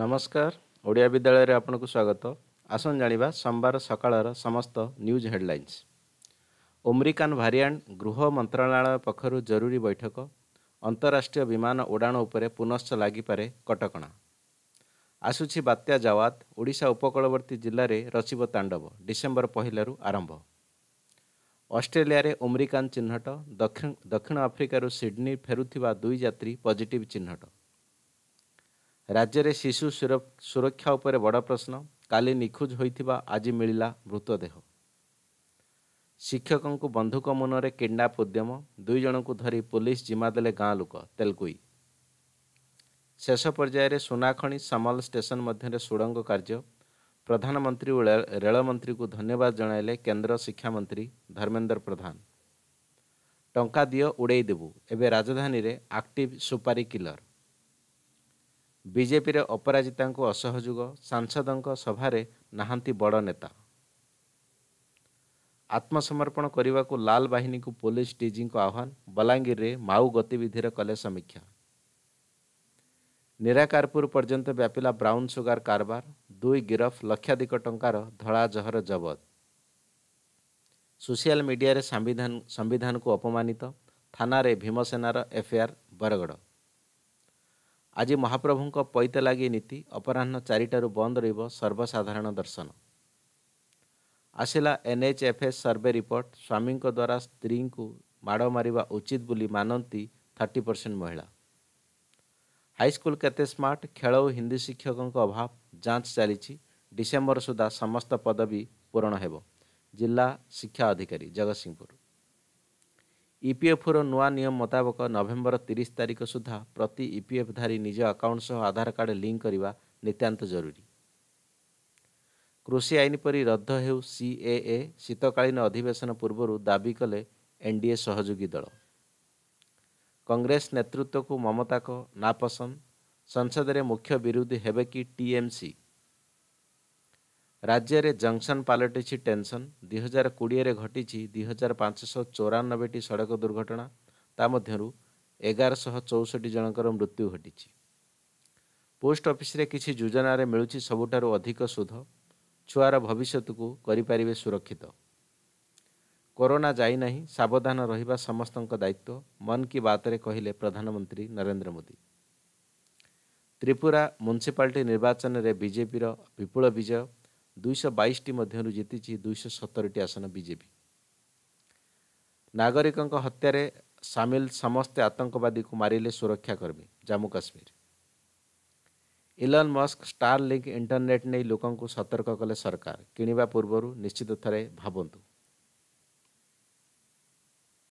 ନମସ୍କାର ଓଡ଼ିଆ ବିଦ୍ୟାଳୟରେ ଆପଣଙ୍କୁ ସ୍ୱାଗତ ଆସନ୍ତୁ ଜାଣିବା ସୋମବାର ସକାଳର ସମସ୍ତ ନ୍ୟୁଜ୍ ହେଡ଼ଲାଇନ୍ସ ଓମ୍ରିକାନ୍ ଭାରିଆଣ୍ଟ ଗୃହ ମନ୍ତ୍ରଣାଳୟ ପକ୍ଷରୁ ଜରୁରୀ ବୈଠକ ଅନ୍ତରାଷ୍ଟ୍ରୀୟ ବିମାନ ଉଡ଼ାଣ ଉପରେ ପୁନଶ୍ଚ ଲାଗିପାରେ କଟକଣା ଆସୁଛି ବାତ୍ୟା ଜାୱାତ ଓଡ଼ିଶା ଉପକୂଳବର୍ତ୍ତୀ ଜିଲ୍ଲାରେ ରଚିବ ତାଣ୍ଡବ ଡିସେମ୍ବର ପହିଲାରୁ ଆରମ୍ଭ ଅଷ୍ଟ୍ରେଲିଆରେ ଓମ୍ରିକାନ୍ ଚିହ୍ନଟ ଦକ୍ଷିଣ ଦକ୍ଷିଣ ଆଫ୍ରିକାରୁ ସିଡ଼ନୀ ଫେରୁଥିବା ଦୁଇ ଯାତ୍ରୀ ପଜିଟିଭ୍ ଚିହ୍ନଟ ରାଜ୍ୟରେ ଶିଶୁ ସୁରକ୍ଷା ଉପରେ ବଡ଼ ପ୍ରଶ୍ନ କାଲି ନିଖୋଜ ହୋଇଥିବା ଆଜି ମିଳିଲା ମୃତଦେହ ଶିକ୍ଷକଙ୍କୁ ବନ୍ଧୁକ ମୁନରେ କିଡ଼ନାପ୍ ଉଦ୍ୟମ ଦୁଇ ଜଣଙ୍କୁ ଧରି ପୋଲିସ ଜିମା ଦେଲେ ଗାଁ ଲୋକ ତେଲକୁଇ ଶେଷ ପର୍ଯ୍ୟାୟରେ ସୁନାଖଣି ସାମଲ ଷ୍ଟେସନ ମଧ୍ୟରେ ସୁଡ଼ଙ୍ଗ କାର୍ଯ୍ୟ ପ୍ରଧାନମନ୍ତ୍ରୀ ଓ ରେଳମନ୍ତ୍ରୀଙ୍କୁ ଧନ୍ୟବାଦ ଜଣାଇଲେ କେନ୍ଦ୍ର ଶିକ୍ଷାମନ୍ତ୍ରୀ ଧର୍ମେନ୍ଦ୍ର ପ୍ରଧାନ ଟଙ୍କା ଦିଅ ଉଡ଼େଇ ଦେବୁ ଏବେ ରାଜଧାନୀରେ ଆକ୍ଟିଭ୍ ସୁପାରୀ କିଲର ବିଜେପିରେ ଅପରାଜିତାଙ୍କୁ ଅସହଯୋଗ ସାଂସଦଙ୍କ ସଭାରେ ନାହାନ୍ତି ବଡ଼ ନେତା ଆତ୍ମସମର୍ପଣ କରିବାକୁ ଲାଲ ବାହିନୀକୁ ପୋଲିସ ଡିଜିଙ୍କ ଆହ୍ୱାନ ବଲାଙ୍ଗୀରରେ ମାଓ ଗତିବିଧିର କଲେ ସମୀକ୍ଷା ନିରାକାରପୁର ପର୍ଯ୍ୟନ୍ତ ବ୍ୟାପିଲା ବ୍ରାଉନ୍ ସୁଗାର କାରବାର ଦୁଇ ଗିରଫ ଲକ୍ଷାଧିକ ଟଙ୍କାର ଧଳାଜହର ଜବତ ସୋସିଆଲ ମିଡ଼ିଆରେ ସମ୍ବିଧାନ ସମ୍ବିଧାନକୁ ଅପମାନିତ ଥାନାରେ ଭୀମସେନାର ଏଫ୍ଆଇଆର୍ ବରଗଡ଼ ଆଜି ମହାପ୍ରଭୁଙ୍କ ପଇତ ଲାଗି ନୀତି ଅପରାହ୍ନ ଚାରିଟାରୁ ବନ୍ଦ ରହିବ ସର୍ବସାଧାରଣ ଦର୍ଶନ ଆସିଲା ଏନ୍ଏଚ୍ଏଫ୍ଏସ୍ ସର୍ଭେ ରିପୋର୍ଟ ସ୍ୱାମୀଙ୍କ ଦ୍ୱାରା ସ୍ତ୍ରୀଙ୍କୁ ମାଡ଼ ମାରିବା ଉଚିତ ବୋଲି ମାନନ୍ତି ଥାର୍ଟି ପରସେଣ୍ଟ ମହିଳା ହାଇସ୍କୁଲ କେତେ ସ୍ମାର୍ଟ ଖେଳ ଓ ହିନ୍ଦୀ ଶିକ୍ଷକଙ୍କ ଅଭାବ ଯାଞ୍ଚ ଚାଲିଛି ଡିସେମ୍ବର ସୁଦ୍ଧା ସମସ୍ତ ପଦବୀ ପୂରଣ ହେବ ଜିଲ୍ଲା ଶିକ୍ଷା ଅଧିକାରୀ ଜଗତସିଂହପୁର ଇପିଏଫ୍ର ନୂଆ ନିୟମ ମୁତାବକ ନଭେମ୍ବର ତିରିଶ ତାରିଖ ସୁଦ୍ଧା ପ୍ରତି ଇପିଏଫ୍ ଧାରୀ ନିଜ ଆକାଉଣ୍ଟ ସହ ଆଧାର କାର୍ଡ଼ ଲିଙ୍କ୍ କରିବା ନିତ୍ୟାନ୍ତ ଜରୁରୀ କୃଷି ଆଇନ ପରି ରଦ୍ଦ ହେଉ ସି ଏ ଏ ଶୀତକାଳୀନ ଅଧିବେଶନ ପୂର୍ବରୁ ଦାବି କଲେ ଏନ୍ ଡି ଏ ସହଯୋଗୀ ଦଳ କଂଗ୍ରେସ ନେତୃତ୍ୱକୁ ମମତାଙ୍କ ନାପସନ୍ଦ ସଂସଦରେ ମୁଖ୍ୟ ବିରୋଧୀ ହେବେ କି ଟିଏମ୍ସି ରାଜ୍ୟରେ ଜଙ୍କସନ୍ ପାଲଟିଛି ଟେନସନ୍ ଦୁଇହଜାର କୋଡ଼ିଏରେ ଘଟିଛି ଦୁଇ ହଜାର ପାଞ୍ଚଶହ ଚଉରାନବେଟି ସଡ଼କ ଦୁର୍ଘଟଣା ତା ମଧ୍ୟରୁ ଏଗାରଶହ ଚଉଷଠି ଜଣଙ୍କର ମୃତ୍ୟୁ ଘଟିଛି ପୋଷ୍ଟ ଅଫିସରେ କିଛି ଯୋଜନାରେ ମିଳୁଛି ସବୁଠାରୁ ଅଧିକ ସୁଧ ଛୁଆର ଭବିଷ୍ୟତକୁ କରିପାରିବେ ସୁରକ୍ଷିତ କରୋନା ଯାଇନାହିଁ ସାବଧାନ ରହିବା ସମସ୍ତଙ୍କ ଦାୟିତ୍ୱ ମନ୍ କି ବାତ୍ରେ କହିଲେ ପ୍ରଧାନମନ୍ତ୍ରୀ ନରେନ୍ଦ୍ର ମୋଦି ତ୍ରିପୁରା ମ୍ୟୁନିସିପାଲିଟି ନିର୍ବାଚନରେ ବିଜେପିର ବିପୁଳ ବିଜୟ ଦୁଇଶହ ବାଇଶଟି ମଧ୍ୟରୁ ଜିତିଛି ଦୁଇଶହ ସତରଟି ଆସନ ବିଜେପି ନାଗରିକଙ୍କ ହତ୍ୟାରେ ସାମିଲ ସମସ୍ତେ ଆତଙ୍କବାଦୀକୁ ମାରିଲେ ସୁରକ୍ଷାକର୍ମୀ Jammu Kashmir Elon Musk Starlink internet ନେଇ ଲୋକଙ୍କୁ ସତର୍କ କଲେ ସରକାର କିଣିବା ପୂର୍ବରୁ ନିଶ୍ଚିତ ଥରେ ଭାବନ୍ତୁ